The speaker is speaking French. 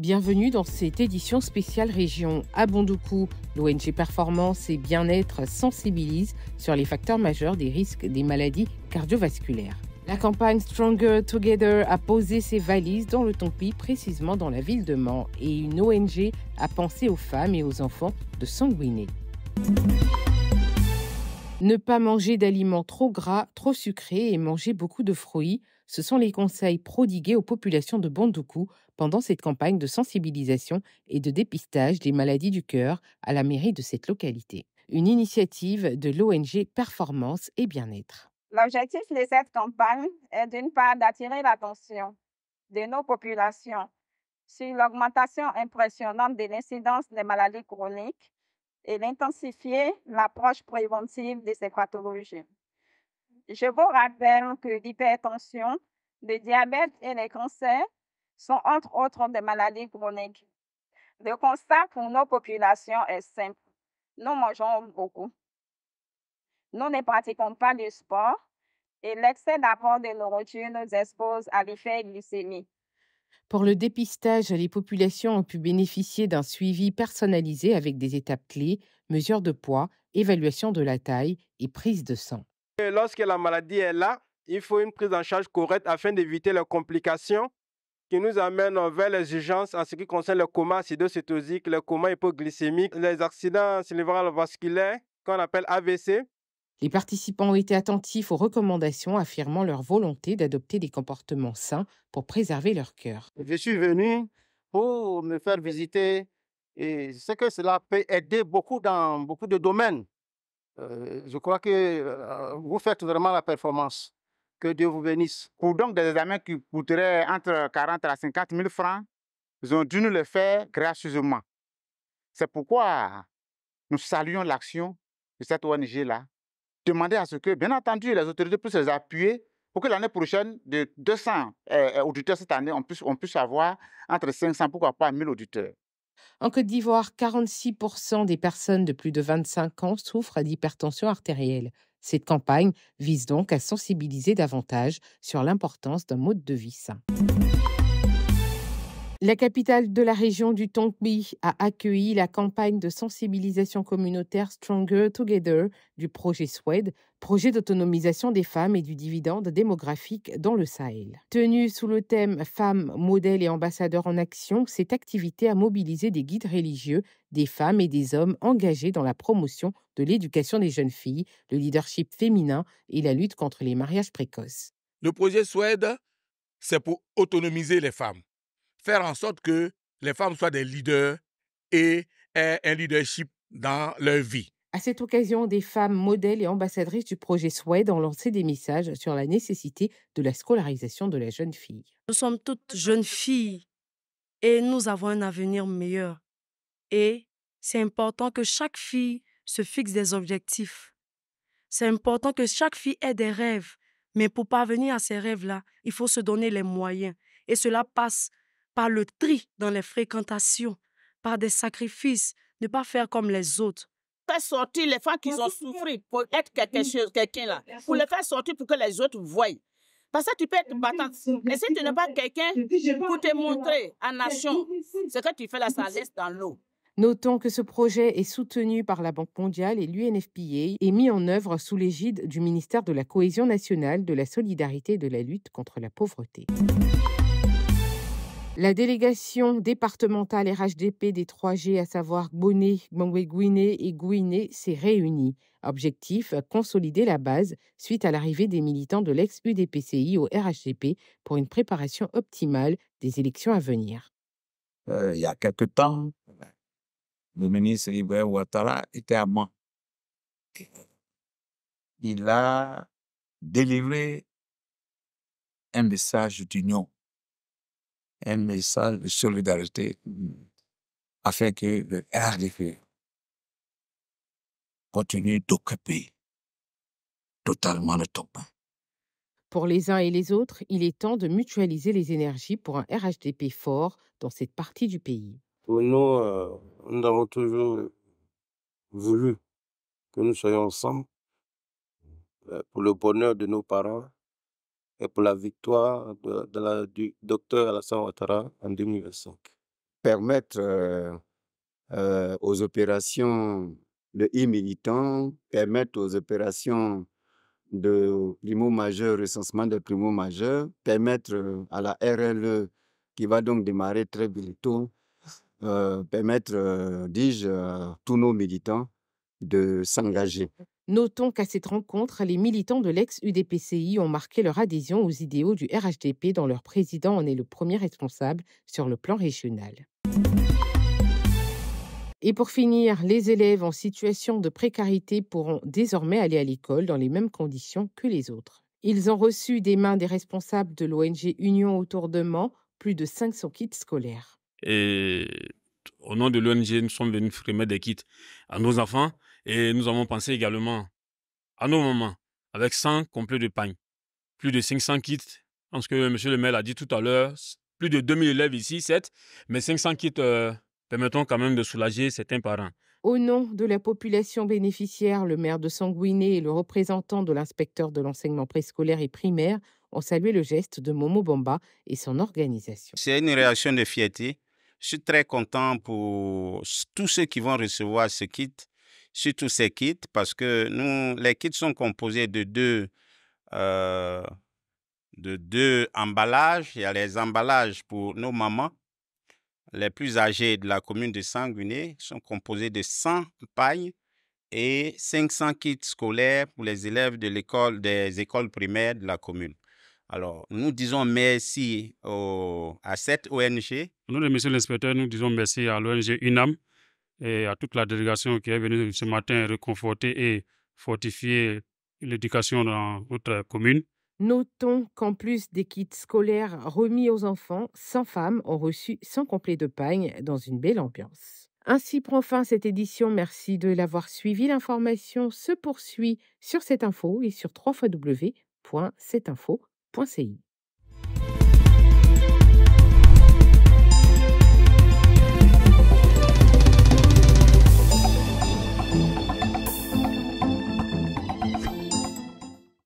Bienvenue dans cette édition spéciale région. À Bondoukou, l'ONG Performance et Bien-être sensibilise sur les facteurs majeurs des risques des maladies cardiovasculaires. La campagne Stronger Together a posé ses valises dans le Tompi, précisément dans la ville de Mans, et une ONG a pensé aux femmes et aux enfants de sanguiner. Ne pas manger d'aliments trop gras, trop sucrés et manger beaucoup de fruits ce sont les conseils prodigués aux populations de Bondoukou pendant cette campagne de sensibilisation et de dépistage des maladies du cœur à la mairie de cette localité. Une initiative de l'ONG Performance et Bien-être. L'objectif de cette campagne est d'une part d'attirer l'attention de nos populations sur l'augmentation impressionnante de l'incidence des maladies chroniques et d'intensifier l'approche préventive des ces Je vous rappelle que l'hypertension le diabète et les cancers sont entre autres des maladies chroniques. Le constat pour nos populations est simple. Nous mangeons beaucoup. Nous ne pratiquons pas du sport et l'excès d'apport de nourriture nous expose à l'effet glycémie. Pour le dépistage, les populations ont pu bénéficier d'un suivi personnalisé avec des étapes clés, mesure de poids, évaluation de la taille et prise de sang. Lorsque la maladie est là, il faut une prise en charge correcte afin d'éviter les complications qui nous amènent vers les urgences en ce qui concerne le coma acidocytosique, le coma hypoglycémique, les accidents cérébrovasculaires vasculaires qu'on appelle AVC. Les participants ont été attentifs aux recommandations affirmant leur volonté d'adopter des comportements sains pour préserver leur cœur. Je suis venu pour me faire visiter et je sais que cela peut aider beaucoup dans beaucoup de domaines. Euh, je crois que euh, vous faites vraiment la performance. Que Dieu vous bénisse. Pour donc des examens qui coûteraient entre 40 à 50 000 francs, ils ont dû nous le faire gracieusement. C'est pourquoi nous saluons l'action de cette ONG-là. Demander à ce que, bien entendu, les autorités puissent les appuyer pour que l'année prochaine, de 200 euh, auditeurs cette année, on puisse, on puisse avoir entre 500, pourquoi pas 1000 auditeurs. En Côte d'Ivoire, 46% des personnes de plus de 25 ans souffrent d'hypertension artérielle. Cette campagne vise donc à sensibiliser davantage sur l'importance d'un mode de vie sain. La capitale de la région du Tongbi a accueilli la campagne de sensibilisation communautaire Stronger Together du projet Suède, projet d'autonomisation des femmes et du dividende démographique dans le Sahel. Tenue sous le thème Femmes, modèles et ambassadeurs en action, cette activité a mobilisé des guides religieux, des femmes et des hommes engagés dans la promotion de l'éducation des jeunes filles, le leadership féminin et la lutte contre les mariages précoces. Le projet SWED, c'est pour autonomiser les femmes faire en sorte que les femmes soient des leaders et un leadership dans leur vie. À cette occasion, des femmes modèles et ambassadrices du projet SWED ont lancé des messages sur la nécessité de la scolarisation de la jeune fille. Nous sommes toutes jeunes filles et nous avons un avenir meilleur. Et c'est important que chaque fille se fixe des objectifs. C'est important que chaque fille ait des rêves. Mais pour parvenir à ces rêves-là, il faut se donner les moyens. Et cela passe par le tri dans les fréquentations, par des sacrifices, ne pas faire comme les autres. Faire sortir les femmes qui ont souffert pour être chose, quelqu'un là, pour les faire sortir pour que les autres voient. Parce que tu peux être battante. Mais si tu n'es pas quelqu'un pour te montrer en nation, ce que tu fais la salesse dans l'eau. Notons que ce projet est soutenu par la Banque mondiale et l'UNFPA et mis en œuvre sous l'égide du ministère de la Cohésion nationale, de la Solidarité et de la lutte contre la pauvreté. La délégation départementale RHDP des 3G, à savoir Bonnet, mangwe et Guiné, s'est réunie. Objectif consolider la base suite à l'arrivée des militants de l'ex-UDPCI au RHDP pour une préparation optimale des élections à venir. Euh, il y a quelque temps, le ministre Ibrahim Ouattara était à moi. Il a délivré un message d'union un message de solidarité mm, afin que le RDP continue d'occuper totalement le top. Pour les uns et les autres, il est temps de mutualiser les énergies pour un RHDP fort dans cette partie du pays. nous, euh, nous avons toujours voulu que nous soyons ensemble euh, pour le bonheur de nos parents, et euh, pour la victoire du docteur Alassane Ouattara en 2025. Permettre euh, euh, aux opérations de e-militants, permettre aux opérations de primo-majeurs, recensement de primo-majeurs, permettre à la RLE, qui va donc démarrer très bientôt, permettre, dis-je, à tous nos militants de s'engager. Notons qu'à cette rencontre, les militants de l'ex-UDPCI ont marqué leur adhésion aux idéaux du RHDP dont leur président en est le premier responsable sur le plan régional. Et pour finir, les élèves en situation de précarité pourront désormais aller à l'école dans les mêmes conditions que les autres. Ils ont reçu des mains des responsables de l'ONG Union autour de Mans plus de 500 kits scolaires. Et au nom de l'ONG, nous sommes venus frimer des kits à nos enfants et nous avons pensé également à nos mamans, avec 100 complets de pagne, plus de 500 kits. En ce que M. le maire a dit tout à l'heure, plus de 2000 élèves ici, 7, mais 500 kits euh, permettant quand même de soulager certains parents. Au nom de la population bénéficiaire, le maire de Sanguiné et le représentant de l'inspecteur de l'enseignement préscolaire et primaire ont salué le geste de Momo Bamba et son organisation. C'est une réaction de fierté. Je suis très content pour tous ceux qui vont recevoir ce kit tous ces kits, parce que nous, les kits sont composés de deux, euh, de deux emballages. Il y a les emballages pour nos mamans, les plus âgées de la commune de Sanguiné, sont composés de 100 pailles et 500 kits scolaires pour les élèves de l'école, des écoles primaires de la commune. Alors, nous disons merci à cette ONG. Nous, les monsieur l'inspecteur, nous disons merci à l'ONG UNAM et à toute la délégation qui est venue ce matin réconforter et fortifier l'éducation dans notre commune. Notons qu'en plus des kits scolaires remis aux enfants, 100 femmes ont reçu 100 complets de pagne dans une belle ambiance. Ainsi prend fin cette édition. Merci de l'avoir suivi. L'information se poursuit sur cette info et sur www.cetinfo.ci.